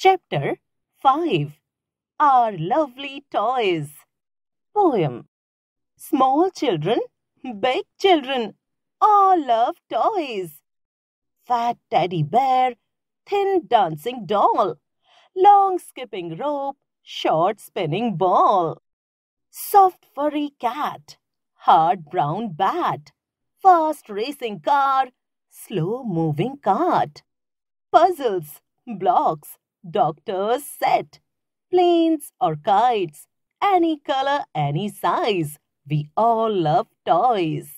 Chapter 5 Our Lovely Toys Poem Small children, big children, all love toys. Fat teddy bear, thin dancing doll, long skipping rope, short spinning ball. Soft furry cat, hard brown bat, fast racing car, slow moving cart. Puzzles, blocks, doctors set. Planes or kites, any color, any size. We all love toys.